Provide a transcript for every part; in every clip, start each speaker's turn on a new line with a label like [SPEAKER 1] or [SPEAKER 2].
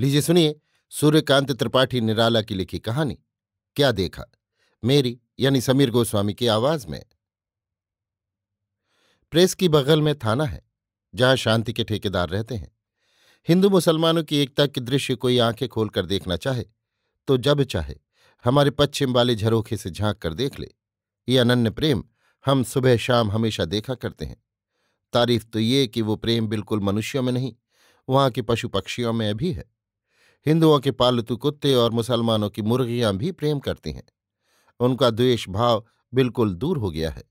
[SPEAKER 1] लीजिए सुनिए सूर्यकांत त्रिपाठी निराला की लिखी कहानी क्या देखा मेरी यानी समीर गोस्वामी की आवाज में प्रेस की बगल में थाना है जहां शांति के ठेकेदार रहते हैं हिंदू मुसलमानों की एकता के दृश्य कोई आंखें खोलकर देखना चाहे तो जब चाहे हमारे पश्चिम वाले झरोखे से झांक कर देख ले ये अनन्य प्रेम हम सुबह शाम हमेशा देखा करते हैं तारीफ तो ये कि वो प्रेम बिल्कुल मनुष्यों में नहीं वहां के पशु पक्षियों में भी है हिंदुओं के पालतू कुत्ते और मुसलमानों की मुर्गियां भी प्रेम करती हैं उनका द्वेष भाव बिल्कुल दूर हो गया है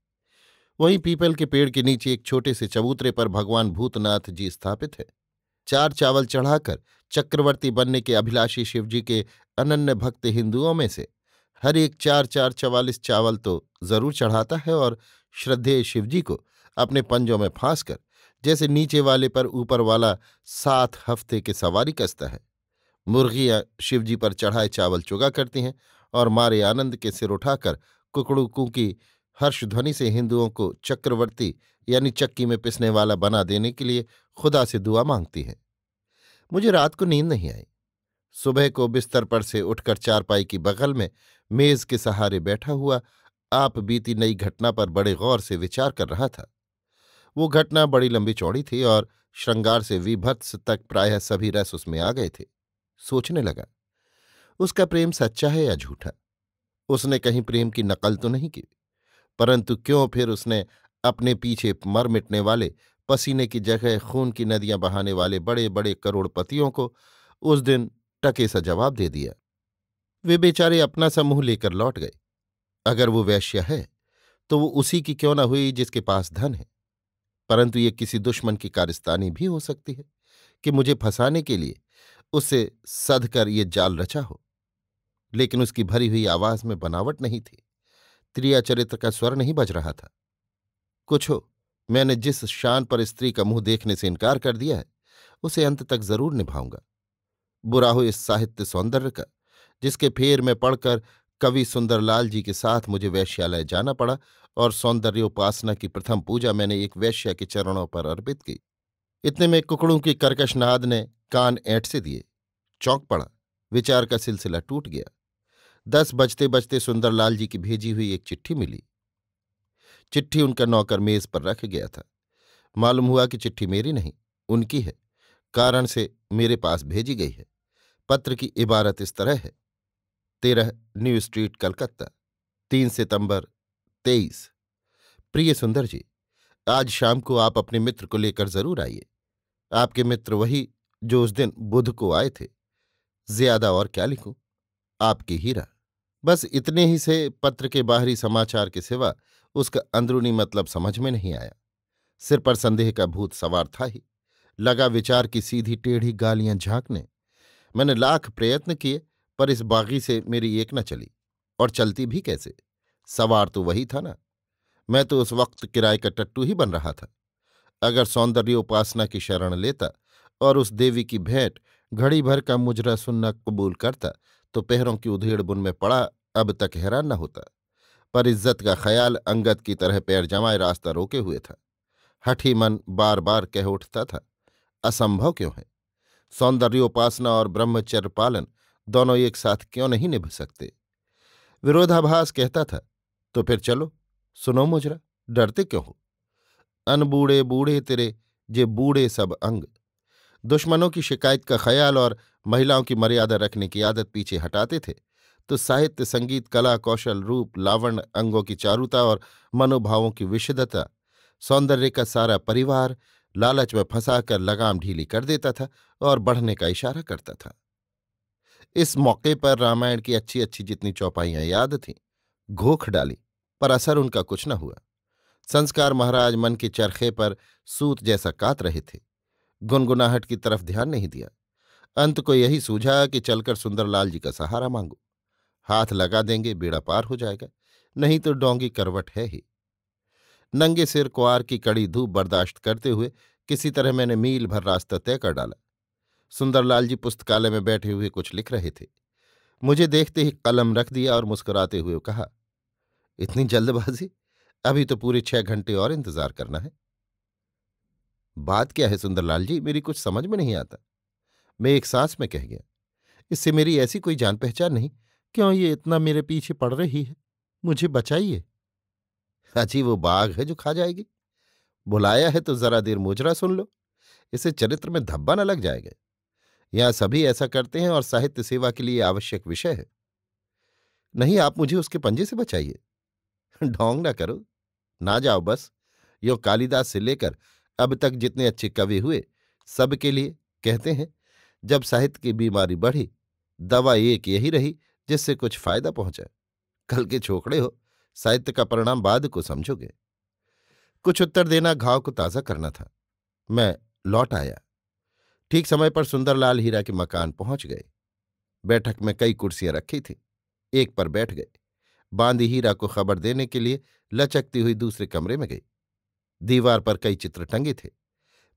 [SPEAKER 1] वहीं पीपल के पेड़ के नीचे एक छोटे से चबूतरे पर भगवान भूतनाथ जी स्थापित है चार चावल चढ़ाकर चक्रवर्ती बनने के अभिलाषी शिवजी के अनन्य भक्त हिंदुओं में से हर एक चार चार चवालीस चावल तो जरूर चढ़ाता है और श्रद्धेय शिवजी को अपने पंजों में फांसकर जैसे नीचे वाले पर ऊपर वाला सात हफ्ते की सवारी कसता है मुर्गियाँ शिवजी पर चढ़ाए चावल चुगा करती हैं और मारे आनंद के सिर उठाकर कुकड़ूकू की हर्षध्वनि से हिंदुओं को चक्रवर्ती यानी चक्की में पिसने वाला बना देने के लिए खुदा से दुआ मांगती हैं मुझे रात को नींद नहीं आई सुबह को बिस्तर पर से उठकर चारपाई की बगल में मेज के सहारे बैठा हुआ आप बीती नई घटना पर बड़े गौर से विचार कर रहा था वो घटना बड़ी लंबी चौड़ी थी और श्रृंगार से विभत्स तक प्रायः सभी रस उसमें आ गए थे सोचने लगा उसका प्रेम सच्चा है या झूठा उसने कहीं प्रेम की नकल तो नहीं की परंतु क्यों फिर उसने अपने पीछे मर मिटने वाले पसीने की जगह खून की नदियां बहाने वाले बड़े बड़े करोड़पतियों को उस दिन टके सा जवाब दे दिया वे बेचारे अपना सा मुंह लेकर लौट गए अगर वो वैश्य है तो वो उसी की क्यों ना हुई जिसके पास धन है परंतु ये किसी दुश्मन की कारिस्तानी भी हो सकती है कि मुझे फंसाने के लिए उसे सधकर ये जाल रचा हो लेकिन उसकी भरी हुई आवाज में बनावट नहीं थी त्रिया चरित्र का स्वर नहीं बज रहा था कुछ हो मैंने जिस शान पर स्त्री का मुंह देखने से इनकार कर दिया है उसे अंत तक जरूर निभाऊंगा बुरा हो इस साहित्य सौंदर्य का जिसके फेर में पढ़कर कवि सुंदरलाल जी के साथ मुझे वैश्यालय जाना पड़ा और सौंदर्योपासना की प्रथम पूजा मैंने एक वैश्या के चरणों पर अर्पित की इतने में कुकड़ों की कर्कश नाद ने कान ऐंठ से दिए चौंक पड़ा विचार का सिलसिला टूट गया दस बजते बजते सुंदरलाल जी की भेजी हुई एक चिट्ठी मिली चिट्ठी उनका नौकर मेज पर रख गया था मालूम हुआ कि चिट्ठी मेरी नहीं उनकी है कारण से मेरे पास भेजी गई है पत्र की इबारत इस तरह है तेरह न्यू स्ट्रीट कलकत्ता तीन सितंबर तेईस प्रिय सुंदर जी आज शाम को आप अपने मित्र को लेकर जरूर आइए आपके मित्र वही जो उस दिन बुध को आए थे ज्यादा और क्या लिखूं आपकी हीरा बस इतने ही से पत्र के बाहरी समाचार के सिवा उसका अंदरूनी मतलब समझ में नहीं आया सिर पर संदेह का भूत सवार था ही लगा विचार की सीधी टेढ़ी गालियां झांकने मैंने लाख प्रयत्न किए पर इस बागी से मेरी एक न चली और चलती भी कैसे सवार तो वही था ना मैं तो उस वक्त किराए का टट्टू ही बन रहा था अगर सौंदर्योपासना की शरण लेता और उस देवी की भेंट घड़ी भर का मुजरा सुनना कबूल करता तो पहरों की उधेड़ बुन में पड़ा अब तक हैरान न होता पर इज्जत का ख्याल अंगद की तरह पैर जमाए रास्ता रोके हुए था हठी मन बार बार कह उठता था असंभव क्यों है सौंदर्योपासना और ब्रह्मचर्य पालन दोनों एक साथ क्यों नहीं निभ सकते विरोधाभास कहता था तो फिर चलो सुनो मुजरा डरते क्यों हो अनबूढ़े बूढ़े तेरे जे बूढ़े सब अंग दुश्मनों की शिकायत का ख्याल और महिलाओं की मर्यादा रखने की आदत पीछे हटाते थे तो साहित्य संगीत कला कौशल रूप लावण अंगों की चारुता और मनोभावों की विशुद्धता सौंदर्य का सारा परिवार लालच में फंसाकर लगाम ढीली कर देता था और बढ़ने का इशारा करता था इस मौके पर रामायण की अच्छी अच्छी जितनी चौपाइयां याद थीं घोख डाली पर असर उनका कुछ न हुआ संस्कार महाराज मन के चरखे पर सूत जैसा कात रहे थे गुनगुनाहट की तरफ ध्यान नहीं दिया अंत को यही सूझा कि चलकर सुंदरलाल जी का सहारा मांगो हाथ लगा देंगे बेड़ा पार हो जाएगा नहीं तो डोंगी करवट है ही नंगे सिर कुआर की कड़ी धूप बर्दाश्त करते हुए किसी तरह मैंने मील भर रास्ता तय कर डाला सुंदरलाल जी पुस्तकालय में बैठे हुए कुछ लिख रहे थे मुझे देखते ही कलम रख दिया और मुस्कुराते हुए कहा इतनी जल्दबाजी अभी तो पूरे छह घंटे और इंतजार करना है बात क्या है सुंदरलाल जी मेरी कुछ समझ में नहीं आता मैं एक सांस में कह गया इससे मेरी ऐसी कोई जान पहचान नहीं क्यों ये इतना मेरे पीछे पड़ रही है मुझे बचाइए अजी हाँ वो बाघ है जो खा जाएगी बुलाया है तो जरा देर मोजरा सुन लो इसे चरित्र में धब्बा न लग जाएगा यहां सभी ऐसा करते हैं और साहित्य सेवा के लिए आवश्यक विषय है नहीं आप मुझे उसके पंजे से बचाइए ढोंग ना करो ना जाओ बस यो कालिदास से लेकर अब तक जितने अच्छे कवि हुए सबके लिए कहते हैं जब साहित्य की बीमारी बढ़ी दवा एक यही रही जिससे कुछ फायदा पहुंचा कल के छोकड़े हो साहित्य का परिणाम बाद को समझोगे कुछ उत्तर देना घाव को ताज़ा करना था मैं लौट आया ठीक समय पर सुंदरलाल हीरा के मकान पहुंच गए बैठक में कई कुर्सियां रखी थी एक पर बैठ गए बांदी हीरा को खबर देने के लिए लचकती हुई दूसरे कमरे में गई दीवार पर कई चित्र टंगे थे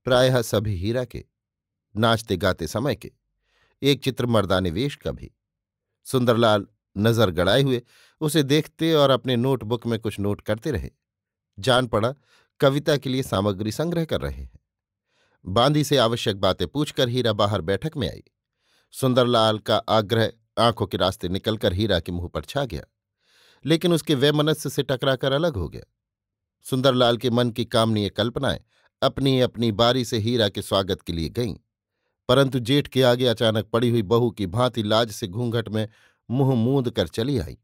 [SPEAKER 1] प्रायः सभी हीरा के नाचते गाते समय के एक चित्र मर्दाने वेश का भी सुंदरलाल नजर गड़ाए हुए उसे देखते और अपने नोटबुक में कुछ नोट करते रहे जान पड़ा कविता के लिए सामग्री संग्रह कर रहे हैं बांदी से आवश्यक बातें पूछकर हीरा बाहर बैठक में आई सुंदरलाल का आग्रह आंखों के रास्ते निकलकर हीरा के मुंह पर छा गया लेकिन उसके वैमनस्य से टकराकर अलग हो गया सुंदरलाल के मन की कामनीय कल्पनाएं अपनी अपनी बारी से हीरा के स्वागत के लिए गईं परंतु जेठ के आगे अचानक पड़ी हुई बहू की भांति लाज से घूंघट में मुंह मूंद कर चली आई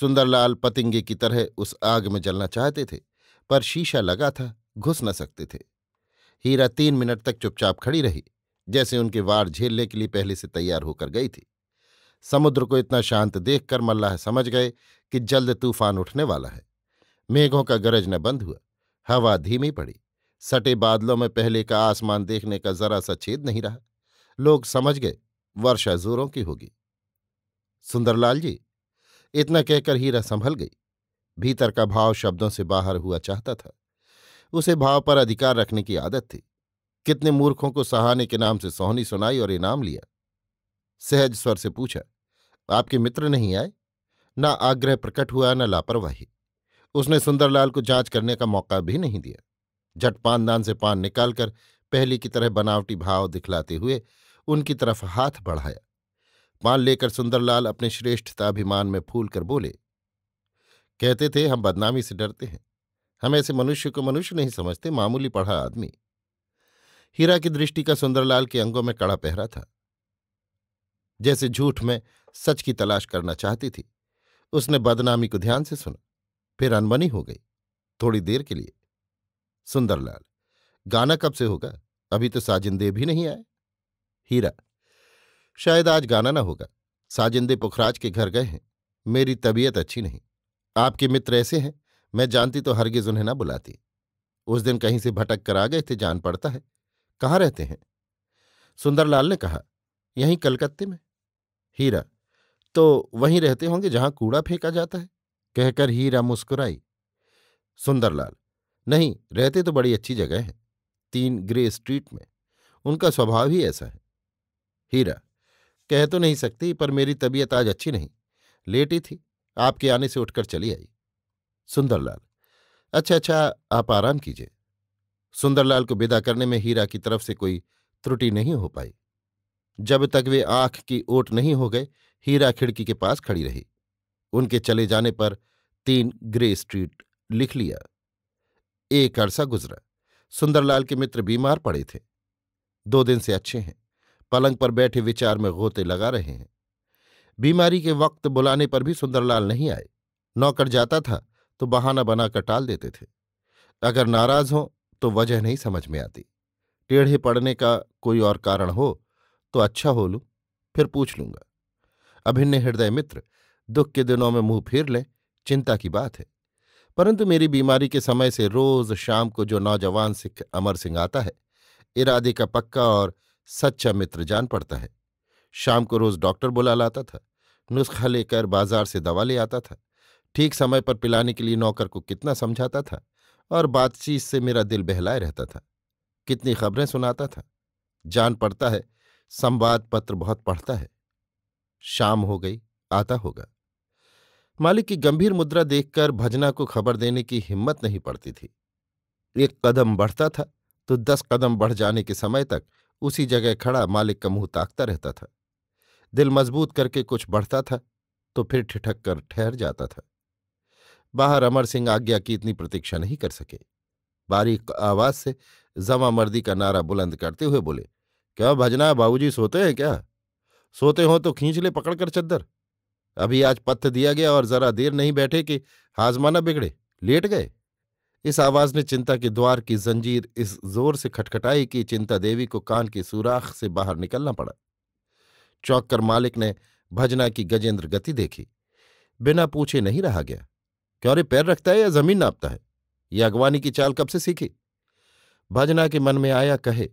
[SPEAKER 1] सुंदरलाल पतिंगे की तरह उस आग में जलना चाहते थे पर शीशा लगा था घुस न सकते थे हीरा तीन मिनट तक चुपचाप खड़ी रही जैसे उनके वार झेलने के लिए पहले से तैयार होकर गई थी समुद्र को इतना शांत देखकर मल्लाह समझ गए कि जल्द तूफान उठने वाला है मेघों का गरजना बंद हुआ हवा धीमी पड़ी सटे बादलों में पहले का आसमान देखने का जरा सा छेद नहीं रहा लोग समझ गए वर्षा जोरों की होगी सुंदरलाल जी इतना कहकर हीरा संभल गई भीतर का भाव शब्दों से बाहर हुआ चाहता था उसे भाव पर अधिकार रखने की आदत थी कितने मूर्खों को सहाने के नाम से सोहनी सुनाई और इनाम लिया सहज स्वर से पूछा आपके मित्र नहीं आए ना आग्रह प्रकट हुआ न लापरवाही उसने सुंदरलाल को जांच करने का मौका भी नहीं दिया झट पानदान से पान निकालकर पहली की तरह बनावटी भाव दिखलाते हुए उनकी तरफ हाथ बढ़ाया पान लेकर सुंदरलाल अपने श्रेष्ठताभिमान में फूल कर बोले कहते थे हम बदनामी से डरते हैं हम ऐसे मनुष्य को मनुष्य नहीं समझते मामूली पढ़ा आदमी हीरा की दृष्टि का सुंदरलाल के अंगों में कड़ा पहरा था जैसे झूठ में सच की तलाश करना चाहती थी उसने बदनामी को ध्यान से सुना फिर अनबनी हो गई थोड़ी देर के लिए सुंदरलाल गाना कब से होगा अभी तो साजिंदे भी नहीं आए हीरा शायद आज गाना ना होगा साजिंदे पुखराज के घर गए हैं मेरी तबीयत अच्छी नहीं आपके मित्र ऐसे हैं मैं जानती तो हरगिज उन्हें ना बुलाती उस दिन कहीं से भटक कर आ गए थे जान पड़ता है कहाँ रहते हैं सुंदरलाल ने कहा यहीं कलकत्ते में हीरा तो वहीं रहते होंगे जहां कूड़ा फेंका जाता है कहकर हीरा मुस्कुराई सुंदरलाल नहीं रहते तो बड़ी अच्छी जगह है तीन ग्रे स्ट्रीट में उनका स्वभाव ही ऐसा है हीरा कह तो नहीं सकती पर मेरी तबीयत आज अच्छी नहीं लेटी थी आपके आने से उठकर चली आई सुंदरलाल अच्छा अच्छा आप आराम कीजिए सुंदरलाल को विदा करने में हीरा की तरफ से कोई त्रुटि नहीं हो पाई जब तक वे आंख की ओट नहीं हो गए हीरा खिड़की के पास खड़ी रही उनके चले जाने पर तीन ग्रे स्ट्रीट लिख लिया एक अरसा गुजरा सुंदरलाल के मित्र बीमार पड़े थे दो दिन से अच्छे हैं पलंग पर बैठे विचार में गोते लगा रहे हैं बीमारी के वक्त बुलाने पर भी सुंदरलाल नहीं आए नौकर जाता था तो बहाना बनाकर टाल देते थे अगर नाराज हो तो वजह नहीं समझ में आती टेढ़े पड़ने का कोई और कारण हो तो अच्छा हो लू फिर पूछ लूंगा अभिन्न हृदय मित्र दुख के दिनों में मुंह फेर लें चिंता की बात है परंतु मेरी बीमारी के समय से रोज शाम को जो नौजवान सिख अमर सिंह आता है इरादे का पक्का और सच्चा मित्र जान पड़ता है शाम को रोज डॉक्टर बुला लाता था नुस्खा लेकर बाजार से दवा ले आता था ठीक समय पर पिलाने के लिए नौकर को कितना समझाता था और बातचीत से मेरा दिल बहलाए रहता था कितनी खबरें सुनाता था जान पड़ता है संवाद पत्र बहुत पढ़ता है शाम हो गई आता होगा मालिक की गंभीर मुद्रा देखकर भजना को खबर देने की हिम्मत नहीं पड़ती थी एक कदम बढ़ता था तो दस कदम बढ़ जाने के समय तक उसी जगह खड़ा मालिक का मुंह ताकता रहता था दिल मजबूत करके कुछ बढ़ता था तो फिर ठिठक कर ठहर जाता था बाहर अमर सिंह आज्ञा की इतनी प्रतीक्षा नहीं कर सके बारीक आवाज से जमा मर्दी का नारा बुलंद करते हुए बोले क्या भजना बाबूजी सोते हैं क्या सोते हो तो खींच ले पकड़कर चद्दर अभी आज पत्थ दिया गया और जरा देर नहीं बैठे कि हाजमा बिगड़े लेट गए इस आवाज ने चिंता के द्वार की जंजीर इस जोर से खटखटाई कि चिंता देवी को कान के सुराख से बाहर निकलना पड़ा चौक कर मालिक ने भजना की गजेंद्र गति देखी बिना पूछे नहीं रहा गया क्यों रे पैर रखता है या जमीन नापता है ये अगवानी की चाल कब से सीखी भजना के मन में आया कहे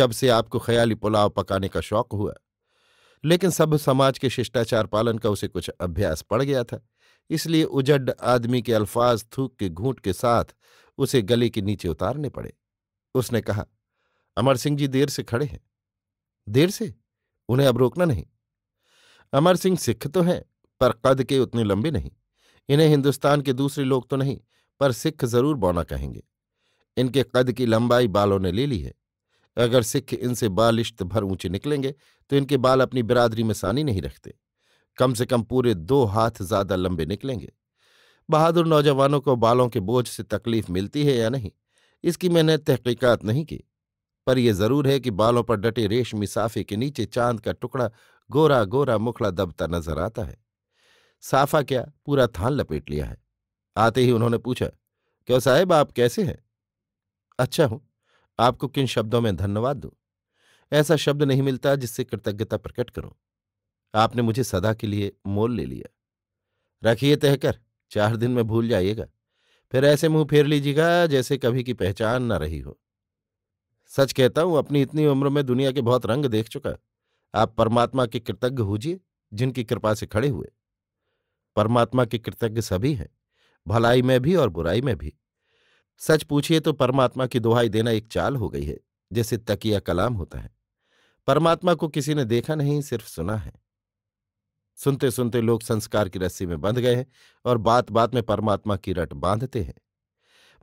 [SPEAKER 1] जब से आपको ख्याली पुलाव पकाने का शौक हुआ लेकिन सभ्य समाज के शिष्टाचार पालन का उसे कुछ अभ्यास पड़ गया था इसलिए उजड आदमी के अल्फाज थूक के घूंट के साथ उसे गले के नीचे उतारने पड़े उसने कहा अमर सिंह जी देर से खड़े हैं देर से उन्हें अब रोकना नहीं अमर सिंह सिख तो हैं पर कद के उतने लंबे नहीं इन्हें हिंदुस्तान के दूसरे लोग तो नहीं पर सिख जरूर बौना कहेंगे इनके कद की लंबाई बालों ने ले ली है अगर सिख इनसे बालिश्त भर ऊंचे निकलेंगे तो इनके बाल अपनी बिरादरी में सानी नहीं रखते कम से कम पूरे दो हाथ ज्यादा लंबे निकलेंगे बहादुर नौजवानों को बालों के बोझ से तकलीफ मिलती है या नहीं इसकी मैंने तहकीकात नहीं की पर यह जरूर है कि बालों पर डटे रेशमी साफे के नीचे चांद का टुकड़ा गोरा गोरा मुखड़ा दबता नजर आता है साफा क्या पूरा थान लपेट लिया है आते ही उन्होंने पूछा क्यों साहेब आप कैसे हैं अच्छा हूं आपको किन शब्दों में धन्यवाद दूं ऐसा शब्द नहीं मिलता जिससे कृतज्ञता प्रकट करूं आपने मुझे सदा के लिए मोल ले लिया रखिए तहकर चार दिन में भूल जाइएगा फिर ऐसे मुंह फेर लीजिएगा जैसे कभी की पहचान न रही हो सच कहता हूं अपनी इतनी उम्र में दुनिया के बहुत रंग देख चुका आप परमात्मा के कृतज्ञ होजिए जिनकी कृपा से खड़े हुए परमात्मा के कृतज्ञ सभी हैं भलाई में भी और बुराई में भी सच पूछिए तो परमात्मा की दुहाई देना एक चाल हो गई है जैसे तकिया कलाम होता है परमात्मा को किसी ने देखा नहीं सिर्फ सुना है सुनते सुनते लोग संस्कार की रस्सी में बंध गए हैं और बात बात में परमात्मा की रट बांधते हैं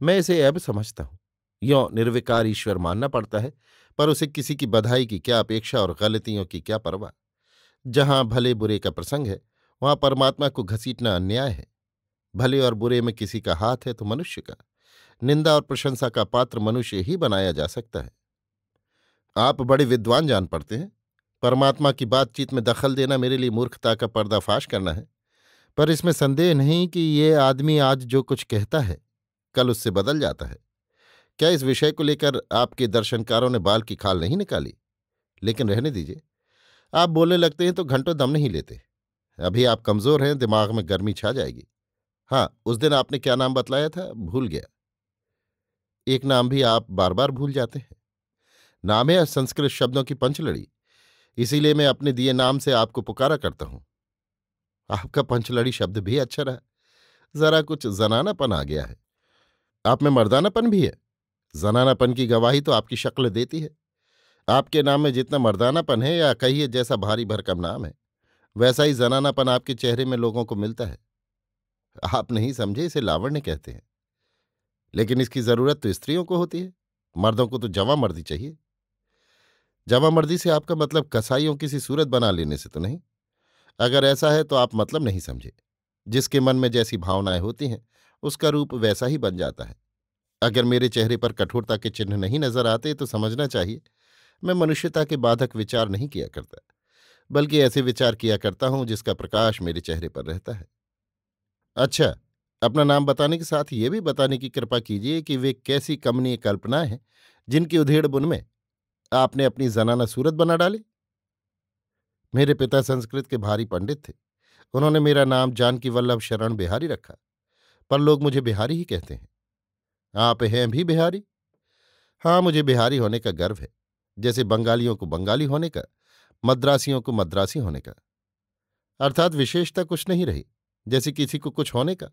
[SPEAKER 1] मैं इसे अब समझता हूं यो निर्विकार ईश्वर मानना पड़ता है पर उसे किसी की बधाई की क्या अपेक्षा और गलतियों की क्या परवाह जहां भले बुरे का प्रसंग है वहां परमात्मा को घसीटना अन्याय है भले और बुरे में किसी का हाथ है तो मनुष्य का निंदा और प्रशंसा का पात्र मनुष्य ही बनाया जा सकता है आप बड़े विद्वान जान पड़ते हैं परमात्मा की बातचीत में दखल देना मेरे लिए मूर्खता का पर्दाफाश करना है पर इसमें संदेह नहीं कि ये आदमी आज जो कुछ कहता है कल उससे बदल जाता है क्या इस विषय को लेकर आपके दर्शनकारों ने बाल की खाल नहीं निकाली लेकिन रहने दीजिए आप बोलने लगते हैं तो घंटों दम नहीं लेते अभी आप कमज़ोर हैं दिमाग में गर्मी छा जाएगी हाँ उस दिन आपने क्या नाम बतलाया था भूल गया एक नाम भी आप बार बार भूल जाते हैं नाम है संस्कृत शब्दों की पंचलड़ी इसीलिए मैं अपने दिए नाम से आपको पुकारा करता हूं आपका पंचलड़ी शब्द भी अच्छा रहा जरा कुछ जनानापन आ गया है आप में मर्दानापन भी है जनानापन की गवाही तो आपकी शक्ल देती है आपके नाम में जितना मर्दानापन है या कहिए जैसा भारी भरकम नाम है वैसा ही जनानापन आपके चेहरे में लोगों को मिलता है आप नहीं समझे इसे लावण्य कहते हैं लेकिन इसकी जरूरत तो स्त्रियों को होती है मर्दों को तो जवा मर्दी चाहिए जवा मर्दी से आपका मतलब कसाईयों किसी सूरत बना लेने से तो नहीं अगर ऐसा है तो आप मतलब नहीं समझे जिसके मन में जैसी भावनाएं होती हैं उसका रूप वैसा ही बन जाता है अगर मेरे चेहरे पर कठोरता के चिन्ह नहीं नजर आते तो समझना चाहिए मैं मनुष्यता के बाधक विचार नहीं किया करता बल्कि ऐसे विचार किया करता हूं जिसका प्रकाश मेरे चेहरे पर रहता है अच्छा अपना नाम बताने के साथ ये भी बताने की कृपा कीजिए कि वे कैसी कमनीय कल्पना हैं जिनकी उधेड़ बुन में आपने अपनी जनाना सूरत बना डाली मेरे पिता संस्कृत के भारी पंडित थे उन्होंने मेरा नाम जानकी वल्लभ शरण बिहारी रखा पर लोग मुझे बिहारी ही कहते हैं आप हैं भी बिहारी हाँ मुझे बिहारी होने का गर्व है जैसे बंगालियों को बंगाली होने का मद्रासियों को मद्रासी होने का अर्थात विशेषता कुछ नहीं रही जैसे किसी को कुछ होने का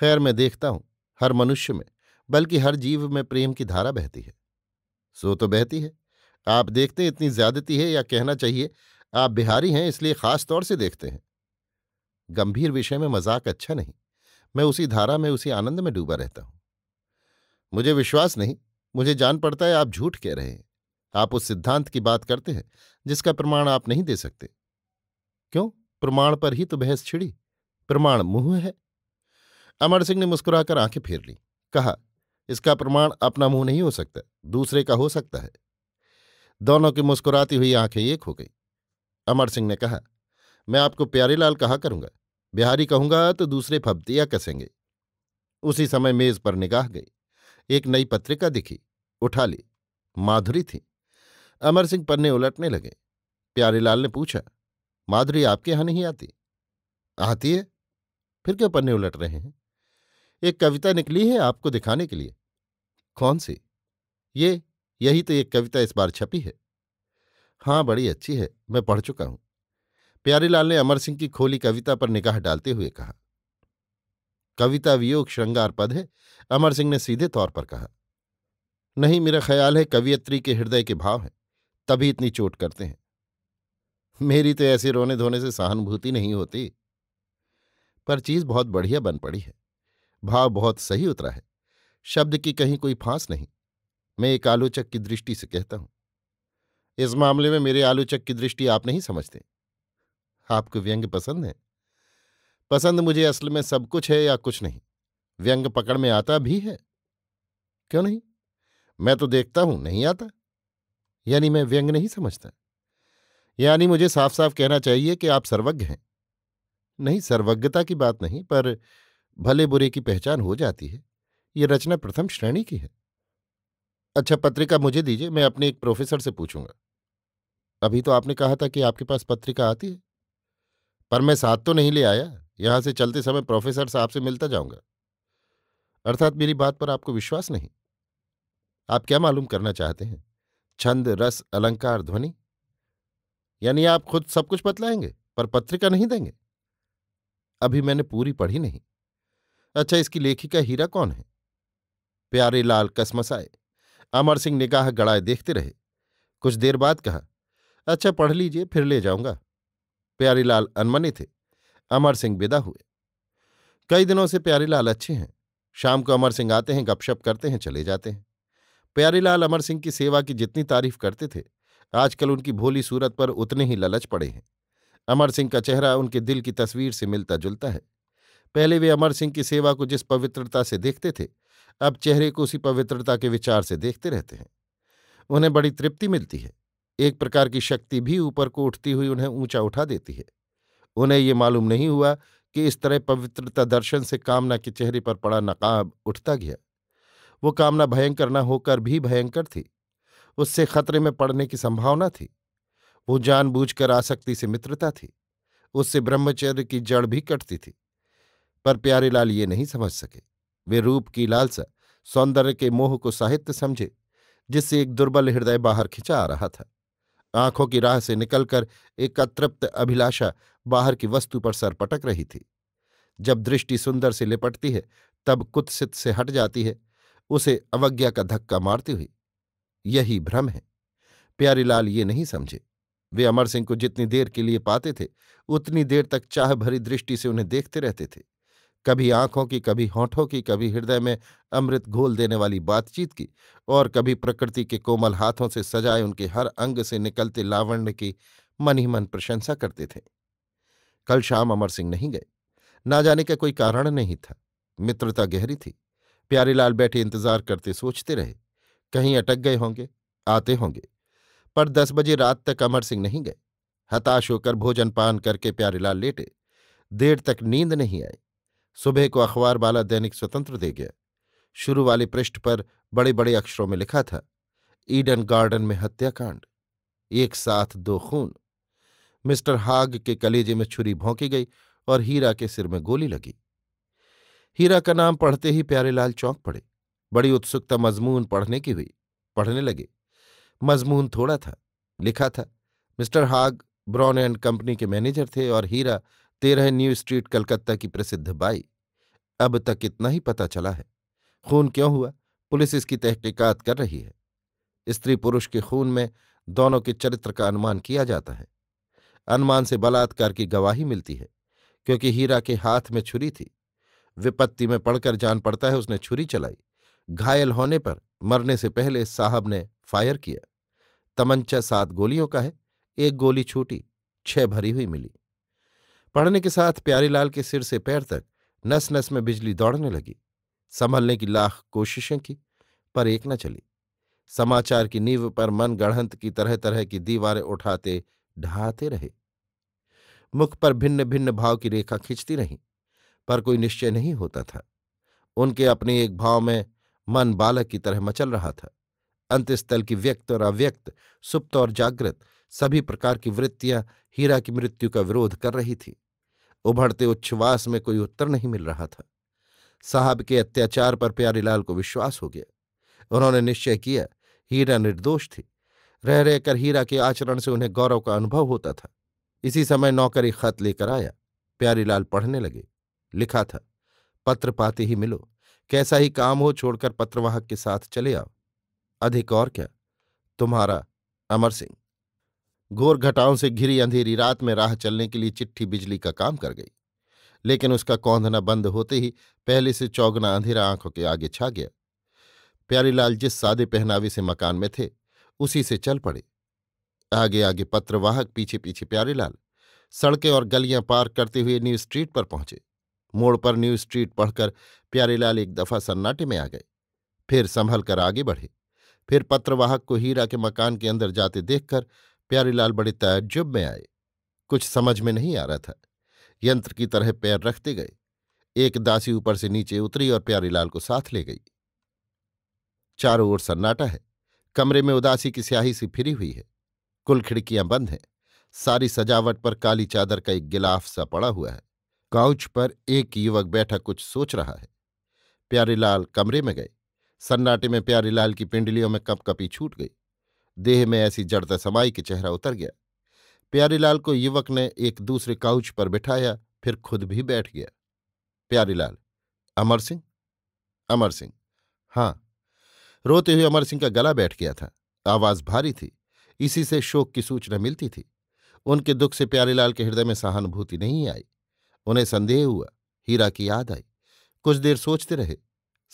[SPEAKER 1] खैर मैं देखता हूं हर मनुष्य में बल्कि हर जीव में प्रेम की धारा बहती है सो तो बहती है आप देखते हैं इतनी ज्यादती है या कहना चाहिए आप बिहारी हैं इसलिए खास तौर से देखते हैं गंभीर विषय में मजाक अच्छा नहीं मैं उसी धारा में उसी आनंद में डूबा रहता हूं मुझे विश्वास नहीं मुझे जान पड़ता है आप झूठ कह रहे हैं आप उस सिद्धांत की बात करते हैं जिसका प्रमाण आप नहीं दे सकते क्यों प्रमाण पर ही तो बहस छिड़ी प्रमाण मुंह है अमर सिंह ने मुस्कुराकर आंखें फेर ली कहा इसका प्रमाण अपना मुंह नहीं हो सकता दूसरे का हो सकता है दोनों की मुस्कुराती हुई आंखें एक हो गई अमर सिंह ने कहा मैं आपको लाल कहा करूंगा बिहारी कहूंगा तो दूसरे फपतिया कसेंगे उसी समय मेज पर निगाह गई एक नई पत्रिका दिखी उठा ली माधुरी थी अमर सिंह पन्ने उलटने लगे लाल ने पूछा माधुरी आपके यहां नहीं आती आती है फिर क्यों पन्ने उलट रहे हैं एक कविता निकली है आपको दिखाने के लिए कौन सी ये यही तो एक कविता इस बार छपी है हाँ बड़ी अच्छी है मैं पढ़ चुका हूं प्यारीलाल ने अमर सिंह की खोली कविता पर निगाह डालते हुए कहा कविता वियोग श्रृंगार पद है अमर सिंह ने सीधे तौर पर कहा नहीं मेरा ख्याल है कवियत्री के हृदय के भाव हैं तभी इतनी चोट करते हैं मेरी तो ऐसे रोने धोने से सहानुभूति नहीं होती पर चीज बहुत बढ़िया बन पड़ी है भाव बहुत सही उतरा है शब्द की कहीं कोई फांस नहीं मैं एक आलोचक की दृष्टि से कहता हूं इस मामले में मेरे आलोचक की दृष्टि आप नहीं समझते आपको व्यंग पसंद है पसंद मुझे असल में सब कुछ है या कुछ नहीं व्यंग पकड़ में आता भी है क्यों नहीं मैं तो देखता हूं नहीं आता यानी मैं व्यंग नहीं समझता यानी मुझे साफ साफ कहना चाहिए कि आप सर्वज्ञ हैं नहीं सर्वज्ञता की बात नहीं पर भले बुरे की पहचान हो जाती है ये रचना प्रथम श्रेणी की है अच्छा पत्रिका मुझे दीजिए मैं अपने एक प्रोफेसर से पूछूंगा अभी तो आपने कहा था कि आपके पास पत्रिका आती है पर मैं साथ तो नहीं ले आया यहां से चलते समय प्रोफेसर साहब से मिलता जाऊंगा अर्थात मेरी बात पर आपको विश्वास नहीं आप क्या मालूम करना चाहते हैं छंद रस अलंकार ध्वनि यानी आप खुद सब कुछ बतलाएंगे पर पत्रिका नहीं देंगे अभी मैंने पूरी पढ़ी नहीं अच्छा इसकी लेखिका हीरा कौन है प्यारे लाल कसमसाए अमर सिंह निगाह गड़ाए देखते रहे कुछ देर बाद कहा अच्छा पढ़ लीजिए फिर ले जाऊंगा लाल अनमने थे अमर सिंह विदा हुए कई दिनों से प्यारीलाल अच्छे हैं शाम को अमर सिंह आते हैं गपशप करते हैं चले जाते हैं लाल अमर सिंह की सेवा की जितनी तारीफ करते थे आजकल उनकी भोली सूरत पर उतने ही ललच पड़े हैं अमर सिंह का चेहरा उनके दिल की तस्वीर से मिलता जुलता है पहले वे अमर सिंह की सेवा को जिस पवित्रता से देखते थे अब चेहरे को उसी पवित्रता के विचार से देखते रहते हैं उन्हें बड़ी तृप्ति मिलती है एक प्रकार की शक्ति भी ऊपर को उठती हुई उन्हें ऊंचा उठा देती है उन्हें ये मालूम नहीं हुआ कि इस तरह पवित्रता दर्शन से कामना के चेहरे पर पड़ा नकाब उठता गया वो कामना भयंकर न होकर भी भयंकर थी उससे खतरे में पड़ने की संभावना थी वो जानबूझकर आसक्ति से मित्रता थी उससे ब्रह्मचर्य की जड़ भी कटती थी पर लाल ये नहीं समझ सके वे रूप की लालसा सौंदर्य के मोह को साहित्य समझे जिससे एक दुर्बल हृदय बाहर खिंचा आ रहा था आंखों की राह से निकलकर एक अतृप्त अभिलाषा बाहर की वस्तु पर सर पटक रही थी जब दृष्टि सुंदर से लिपटती है तब कुत्सित से हट जाती है उसे अवज्ञा का धक्का मारती हुई यही भ्रम है प्यारीलाल ये नहीं समझे वे अमर सिंह को जितनी देर के लिए पाते थे उतनी देर तक चाह भरी दृष्टि से उन्हें देखते रहते थे कभी आंखों की कभी होठों की कभी हृदय में अमृत घोल देने वाली बातचीत की और कभी प्रकृति के कोमल हाथों से सजाए उनके हर अंग से निकलते लावण्य की मन ही मन प्रशंसा करते थे कल शाम अमर सिंह नहीं गए ना जाने का कोई कारण नहीं था मित्रता गहरी थी प्यारेलाल बैठे इंतजार करते सोचते रहे कहीं अटक गए होंगे आते होंगे पर दस बजे रात तक अमर सिंह नहीं गए हताश होकर भोजन पान करके प्यारेलाल लेटे देर तक नींद नहीं आई सुबह को अखबार वाला दैनिक स्वतंत्र दे गया शुरू वाले पृष्ठ पर बड़े बड़े अक्षरों में लिखा था ईडन गार्डन में हत्याकांड एक साथ दो खून मिस्टर हाग के कलेजे में छुरी भोंकी गई और हीरा के सिर में गोली लगी हीरा का नाम पढ़ते ही प्यारेलाल चौंक पड़े बड़ी उत्सुकता मजमून पढ़ने की हुई पढ़ने लगे मजमून थोड़ा था लिखा था mister Hogg Brown and company के मैनेजर थे और हीरा तेरह न्यू स्ट्रीट कलकत्ता की प्रसिद्ध बाई अब तक इतना ही पता चला है खून क्यों हुआ पुलिस इसकी तहकीकात कर रही है स्त्री पुरुष के खून में दोनों के चरित्र का अनुमान किया जाता है अनुमान से बलात्कार की गवाही मिलती है क्योंकि हीरा के हाथ में छुरी थी विपत्ति में पड़कर जान पड़ता है उसने छुरी चलाई घायल होने पर मरने से पहले साहब ने फायर किया तमंचा सात गोलियों का है एक गोली छूटी छह भरी हुई मिली पढ़ने के साथ प्यारीलाल के सिर से पैर तक नस नस में बिजली दौड़ने लगी संभलने की लाख कोशिशें की पर एक न चली समाचार की नींव पर मन गढ़ंत की तरह तरह की दीवारें उठाते ढहाते रहे मुख पर भिन्न भिन्न भाव की रेखा खींचती रहीं पर कोई निश्चय नहीं होता था उनके अपने एक भाव में मन बालक की तरह मचल रहा था अंतस्थल की व्यक्त और अव्यक्त सुप्त और जागृत सभी प्रकार की वृत्तियां हीरा की मृत्यु का विरोध कर रही थी उभरते उच्छ्वास में कोई उत्तर नहीं मिल रहा था साहब के अत्याचार पर प्यारीलाल को विश्वास हो गया उन्होंने निश्चय किया हीरा निर्दोष थी रह रहकर हीरा के आचरण से उन्हें गौरव का अनुभव होता था इसी समय नौकरी खत लेकर आया प्यारीलाल पढ़ने लगे लिखा था पत्र पाते ही मिलो कैसा ही काम हो छोड़कर पत्रवाहक के साथ चले आओ अधिक और क्या तुम्हारा अमर सिंह घटाओं से घिरी अंधेरी रात में राह चलने के लिए चिट्ठी बिजली का काम कर गई लेकिन उसका कौंधना बंद होते ही पहले से चौगना अंधेरा आंखों के आगे छा गया प्यारीलाल जिस सादे पहनावे से मकान में थे उसी से चल पड़े आगे आगे पत्रवाहक पीछे पीछे प्यारीलाल सड़कें और गलियां पार करते हुए न्यू स्ट्रीट पर पहुंचे मोड़ पर न्यू स्ट्रीट पढ़कर प्यारीलाल एक दफा सन्नाटे में आ गए फिर संभल कर आगे बढ़े फिर पत्रवाहक को हीरा के मकान के अंदर जाते देखकर प्यारीलाल बड़े ताज्जुब में आए कुछ समझ में नहीं आ रहा था यंत्र की तरह पैर रखते गए एक दासी ऊपर से नीचे उतरी और प्यारीलाल को साथ ले गई चारों ओर सन्नाटा है कमरे में उदासी की स्याही सी फिरी हुई है कुल खिड़कियां बंद हैं सारी सजावट पर काली चादर का एक गिलाफ सा पड़ा हुआ है काउच पर एक युवक बैठा कुछ सोच रहा है प्यारीलाल कमरे में गए सन्नाटे में प्यारीलाल की पिंडलियों में कपकपी छूट गई देह में ऐसी जड़ता समाई कि चेहरा उतर गया प्यारीलाल को युवक ने एक दूसरे काउच पर बिठाया फिर खुद भी बैठ गया प्यारीलाल अमर सिंह अमर सिंह हाँ रोते हुए अमर सिंह का गला बैठ गया था आवाज भारी थी इसी से शोक की सूचना मिलती थी उनके दुख से प्यारीलाल के हृदय में सहानुभूति नहीं आई उन्हें संदेह हुआ हीरा की याद आई कुछ देर सोचते रहे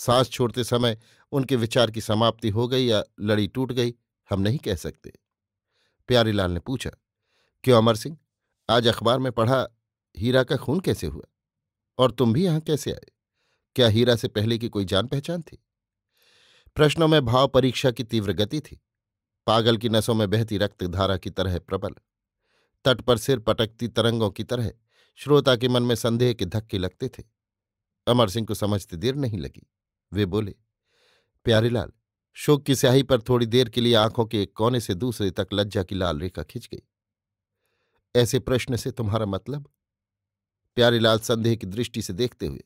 [SPEAKER 1] सांस छोड़ते समय उनके विचार की समाप्ति हो गई या लड़ी टूट गई हम नहीं कह सकते प्यारीलाल ने पूछा क्यों अमर सिंह आज अखबार में पढ़ा हीरा का खून कैसे हुआ और तुम भी यहां कैसे आए क्या हीरा से पहले की कोई जान पहचान थी प्रश्नों में भाव परीक्षा की तीव्र गति थी पागल की नसों में बहती रक्तधारा की तरह प्रबल तट पर सिर पटकती तरंगों की तरह श्रोता के मन में संदेह के धक्के लगते थे अमर सिंह को समझते देर नहीं लगी वे बोले लाल शोक की स्याही पर थोड़ी देर के लिए आंखों के एक कोने से दूसरे तक लज्जा की लाल रेखा खिंच गई ऐसे प्रश्न से तुम्हारा मतलब लाल संदेह की दृष्टि से देखते हुए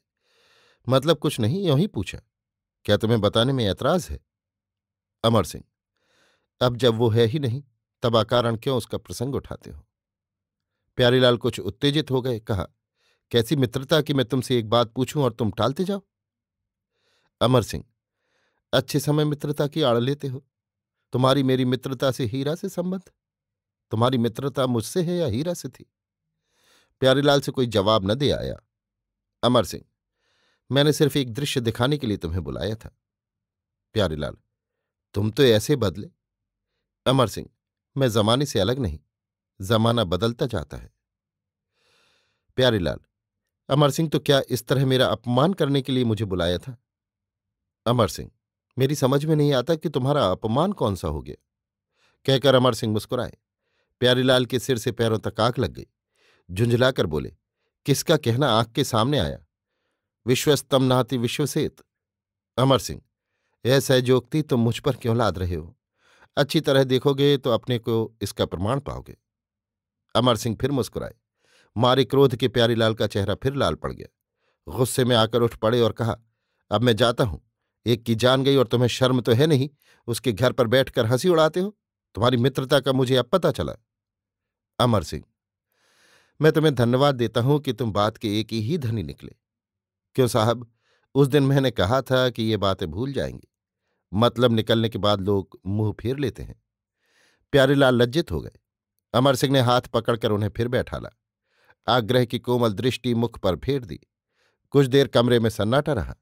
[SPEAKER 1] मतलब कुछ नहीं यू ही पूछा क्या तुम्हें बताने में ऐतराज है अमर सिंह अब जब वो है ही नहीं तब आकारण क्यों उसका प्रसंग उठाते हो प्यारीलाल कुछ उत्तेजित हो गए कहा कैसी मित्रता कि मैं तुमसे एक बात पूछूं और तुम टालते जाओ अमर सिंह अच्छे समय मित्रता की आड़ लेते हो तुम्हारी मेरी मित्रता से हीरा से संबंध तुम्हारी मित्रता मुझसे है या हीरा से थी प्यारेलाल से कोई जवाब न दे आया अमर सिंह मैंने सिर्फ एक दृश्य दिखाने के लिए तुम्हें बुलाया था प्यारेलाल तुम तो ऐसे बदले अमर सिंह मैं जमाने से अलग नहीं जमाना बदलता जाता है प्यारेलाल अमर सिंह तो क्या इस तरह मेरा अपमान करने के लिए मुझे बुलाया था अमर सिंह मेरी समझ में नहीं आता कि तुम्हारा अपमान कौन सा हो गया कहकर अमर सिंह मुस्कुराए प्यारीलाल के सिर से पैरों तक आंख लग गई झुंझलाकर बोले किसका कहना आंख के सामने आया विश्वस्तम नहाती विश्वसेत अमर सिंह यह सहजोक्ति तुम मुझ पर क्यों लाद रहे हो अच्छी तरह देखोगे तो अपने को इसका प्रमाण पाओगे अमर सिंह फिर मुस्कुराए मारे क्रोध के प्यारीलाल का चेहरा फिर लाल पड़ गया गुस्से में आकर उठ पड़े और कहा अब मैं जाता हूं एक की जान गई और तुम्हें शर्म तो है नहीं उसके घर पर बैठकर हंसी उड़ाते हो तुम्हारी मित्रता का मुझे अब पता चला अमर सिंह मैं तुम्हें धन्यवाद देता हूं कि तुम बात के एक ही धनी निकले क्यों साहब उस दिन मैंने कहा था कि ये बातें भूल जाएंगी मतलब निकलने के बाद लोग मुंह फेर लेते हैं प्यारेलाल लज्जित हो गए अमर सिंह ने हाथ पकड़कर उन्हें फिर बैठाला आग्रह की कोमल दृष्टि मुख पर फेर दी कुछ देर कमरे में सन्नाटा रहा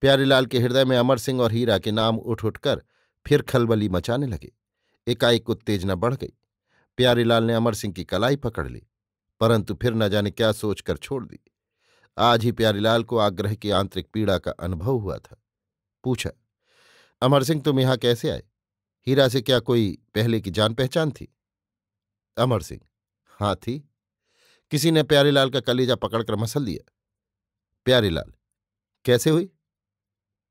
[SPEAKER 1] प्यारेलाल के हृदय में अमर सिंह और हीरा के नाम उठ उठकर फिर खलबली मचाने लगे एकाएक उत्तेजना बढ़ गई प्यारेलाल ने अमर सिंह की कलाई पकड़ ली परंतु फिर न जाने क्या सोचकर छोड़ दी आज ही प्यारेलाल को आग्रह की आंतरिक पीड़ा का अनुभव हुआ था पूछा अमर सिंह तुम यहां कैसे आए हीरा से क्या कोई पहले की जान पहचान थी अमर सिंह हाँ थी किसी ने प्यारेलाल का कलेजा पकड़कर मसल दिया प्यारेलाल कैसे हुई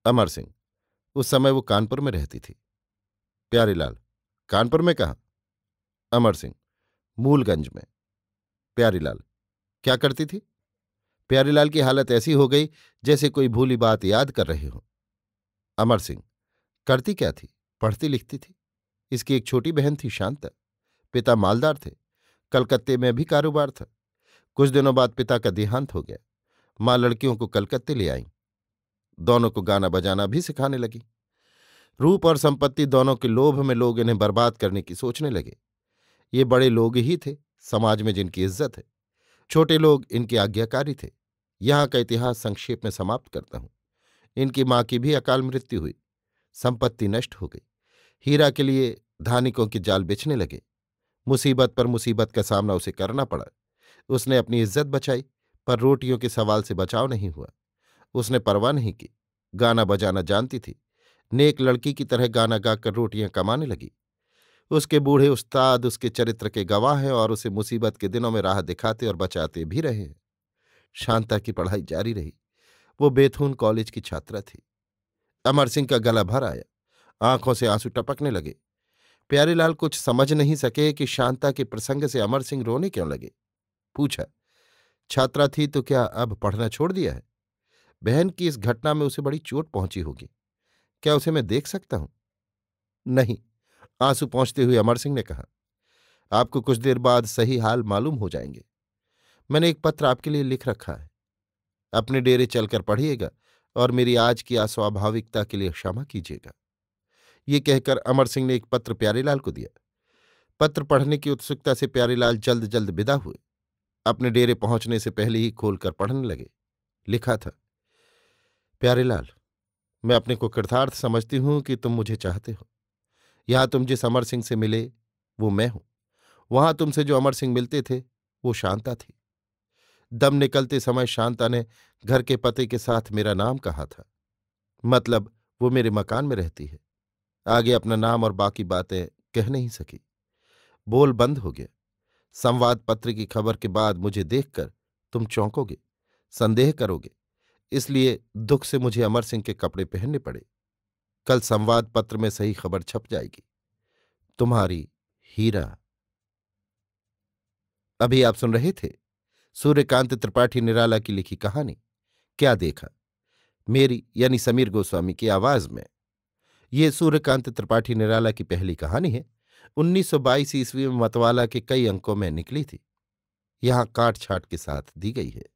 [SPEAKER 1] अमर सिंह उस समय वो कानपुर में रहती थी प्यारीलाल कानपुर में कहा अमर सिंह मूलगंज में प्यारीलाल क्या करती थी प्यारीलाल की हालत ऐसी हो गई जैसे कोई भूली बात याद कर रहे हो अमर सिंह करती क्या थी पढ़ती लिखती थी इसकी एक छोटी बहन थी शांता पिता मालदार थे कलकत्ते में भी कारोबार था कुछ दिनों बाद पिता का देहांत हो गया माँ लड़कियों को कलकत्ते ले आईं दोनों को गाना बजाना भी सिखाने लगी रूप और संपत्ति दोनों के लोभ में लोग इन्हें बर्बाद करने की सोचने लगे ये बड़े लोग ही थे समाज में जिनकी इज्जत है छोटे लोग इनके आज्ञाकारी थे यहाँ का इतिहास संक्षेप में समाप्त करता हूँ इनकी माँ की भी अकाल मृत्यु हुई संपत्ति नष्ट हो गई हीरा के लिए धानिकों के जाल बेचने लगे मुसीबत पर मुसीबत का सामना उसे करना पड़ा उसने अपनी इज्जत बचाई पर रोटियों के सवाल से बचाव नहीं हुआ उसने परवाह नहीं की गाना बजाना जानती थी नेक लड़की की तरह गाना गाकर रोटियां कमाने लगी उसके बूढ़े उस्ताद उसके चरित्र के गवाह हैं और उसे मुसीबत के दिनों में राह दिखाते और बचाते भी रहे हैं शांता की पढ़ाई जारी रही वो बेथून कॉलेज की छात्रा थी अमर सिंह का गला भर आया आंखों से आंसू टपकने लगे प्यारेलाल कुछ समझ नहीं सके कि शांता के प्रसंग से अमर सिंह रोने क्यों लगे पूछा छात्रा थी तो क्या अब पढ़ना छोड़ दिया है बहन की इस घटना में उसे बड़ी चोट पहुंची होगी क्या उसे मैं देख सकता हूं नहीं आंसू पहुंचते हुए अमर सिंह ने कहा आपको कुछ देर बाद सही हाल मालूम हो जाएंगे मैंने एक पत्र आपके लिए लिख रखा है अपने डेरे चलकर पढ़िएगा और मेरी आज की अस्वाभाविकता के लिए क्षमा कीजिएगा ये कहकर अमर सिंह ने एक पत्र प्यारेलाल को दिया पत्र पढ़ने की उत्सुकता से प्यारेलाल जल्द जल्द विदा हुए अपने डेरे पहुंचने से पहले ही खोलकर पढ़ने लगे लिखा था प्यारेलाल मैं अपने को कृथार्थ समझती हूं कि तुम मुझे चाहते हो यहां तुम जिस अमर सिंह से मिले वो मैं हूं वहां तुमसे जो अमर सिंह मिलते थे वो शांता थी दम निकलते समय शांता ने घर के पते के साथ मेरा नाम कहा था मतलब वो मेरे मकान में रहती है आगे अपना नाम और बाकी बातें कह नहीं सकी बोल बंद हो गया संवाद पत्र की खबर के बाद मुझे देखकर तुम चौंकोगे संदेह करोगे इसलिए दुख से मुझे अमर सिंह के कपड़े पहनने पड़े कल संवाद पत्र में सही खबर छप जाएगी तुम्हारी हीरा अभी आप सुन रहे थे सूर्यकांत त्रिपाठी निराला की लिखी कहानी क्या देखा मेरी यानी समीर गोस्वामी की आवाज में ये सूर्यकांत त्रिपाठी निराला की पहली कहानी है 1922 ईस्वी में मतवाला के कई अंकों में निकली थी यहां काट छाट के साथ दी गई है